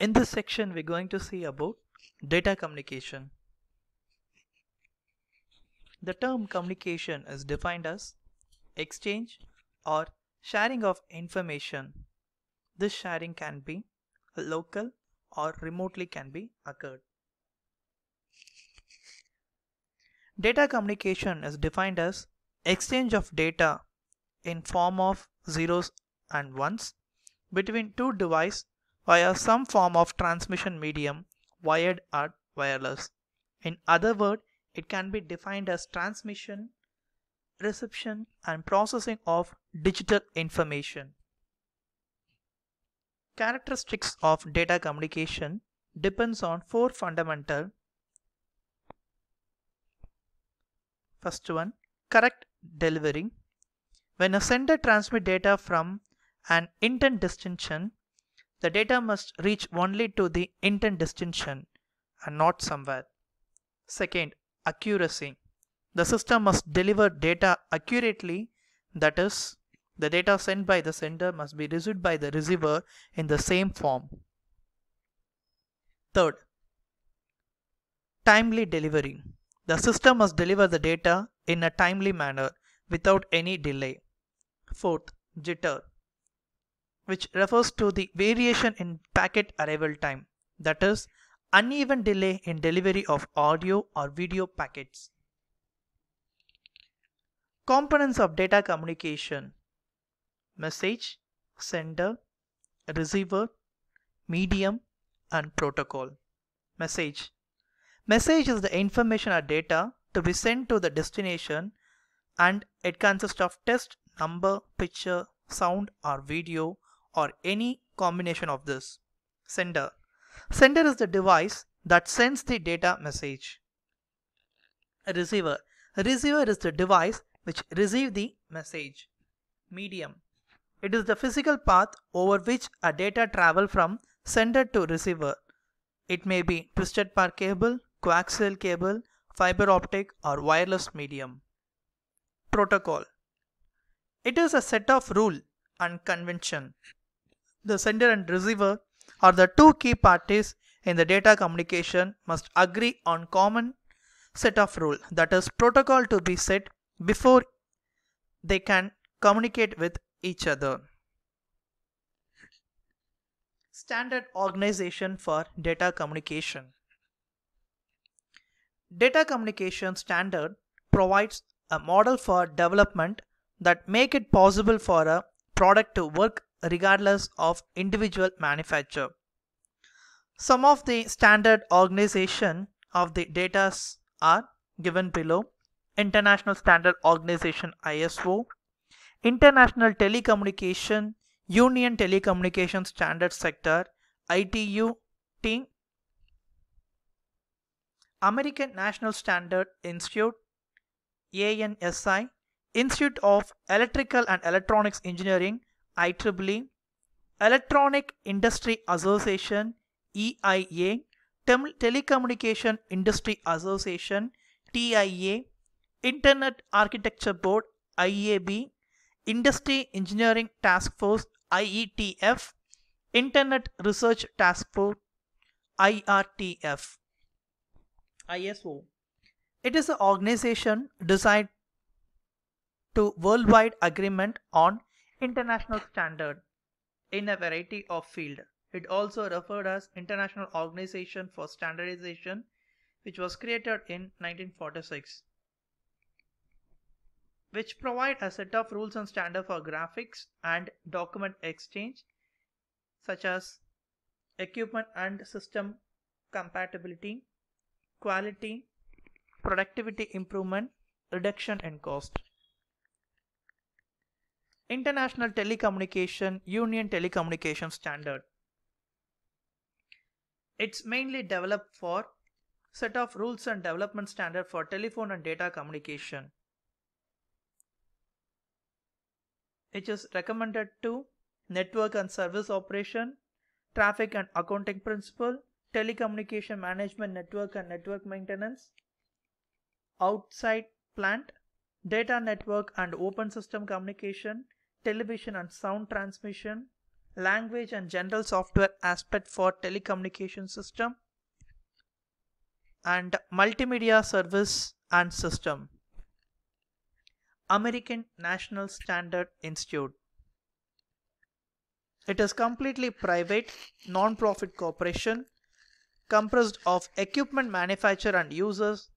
In this section, we're going to see about data communication. The term communication is defined as exchange or sharing of information. This sharing can be local or remotely can be occurred. Data communication is defined as exchange of data in form of zeros and ones between two devices via some form of transmission medium, wired or wireless. In other words, it can be defined as transmission, reception, and processing of digital information. Characteristics of data communication depends on four fundamental. First one, correct delivery. When a sender transmits data from an intent destination, the data must reach only to the intent destination and not somewhere. Second, accuracy. The system must deliver data accurately, that is, the data sent by the sender must be received by the receiver in the same form. Third, timely delivery. The system must deliver the data in a timely manner without any delay. Fourth, jitter which refers to the variation in packet arrival time, that is, uneven delay in delivery of audio or video packets. Components of data communication message, sender, receiver, medium, and protocol. Message Message is the information or data to be sent to the destination and it consists of text, number, picture, sound, or video or any combination of this. Sender. Sender is the device that sends the data message. Receiver. Receiver is the device which receives the message. Medium. It is the physical path over which a data travel from sender to receiver. It may be twisted pair cable, coaxial cable, fiber optic or wireless medium. Protocol. It is a set of rule and convention the sender and receiver are the two key parties in the data communication must agree on common set of rule that is protocol to be set before they can communicate with each other. Standard Organization for Data Communication Data Communication Standard provides a model for development that make it possible for a product to work regardless of individual manufacture. Some of the standard organization of the data are given below. International Standard Organization ISO, International Telecommunication Union Telecommunication Standard Sector ITU team, American National Standard Institute ANSI, Institute of Electrical and Electronics Engineering IEEE, Electronic Industry Association, EIA, Tel Telecommunication Industry Association, TIA, Internet Architecture Board, IAB, Industry Engineering Task Force, IETF, Internet Research Task Force, IRTF. ISO. It is an organization designed to worldwide agreement on international standard in a variety of fields. It also referred as International Organization for Standardization, which was created in 1946, which provide a set of rules and standard for graphics and document exchange, such as equipment and system compatibility, quality, productivity improvement, reduction in cost. International Telecommunication Union Telecommunication Standard. It's mainly developed for set of rules and development standard for telephone and data communication. It is recommended to network and service operation, traffic and accounting principle, telecommunication management network and network maintenance, outside plant, data network and open system communication, television and sound transmission, language and general software aspect for telecommunication system, and multimedia service and system. American National Standard Institute. It is completely private, non-profit corporation comprised of equipment manufacturer and users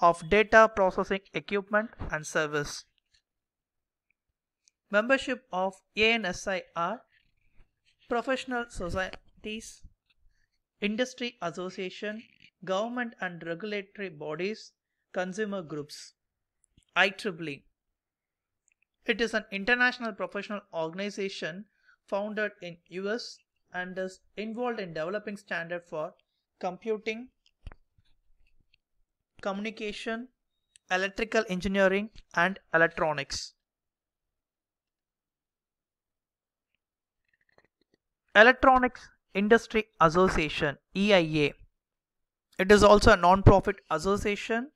of data processing equipment and service membership of ANSI are professional societies, industry association, government and regulatory bodies, consumer groups, IEEE. It is an international professional organization founded in US and is involved in developing standard for computing, communication, electrical engineering and electronics. Electronics Industry Association EIA. It is also a non-profit association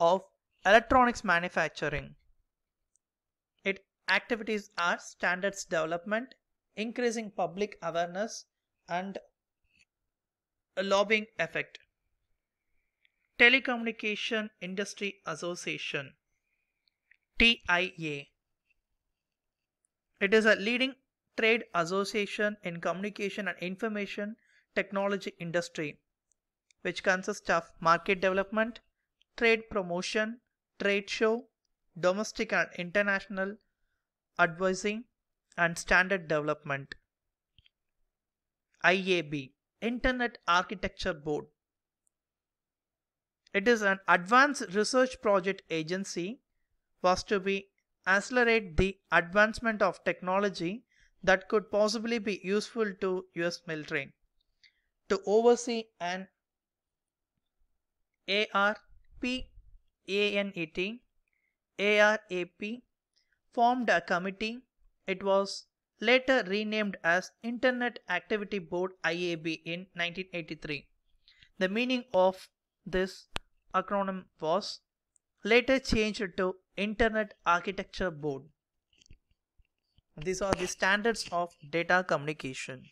of electronics manufacturing. Its activities are standards development, increasing public awareness and lobbying effect. Telecommunication Industry Association TIA. It is a leading trade association in communication and information technology industry, which consists of market development, trade promotion, trade show, domestic and international advising, and standard development. IAB Internet Architecture Board. It is an advanced research project agency was to be accelerate the advancement of technology that could possibly be useful to US military to oversee an ARPANET ARAP formed a committee. It was later renamed as Internet Activity Board IAB in 1983. The meaning of this acronym was later changed to Internet Architecture Board these are the standards of data communication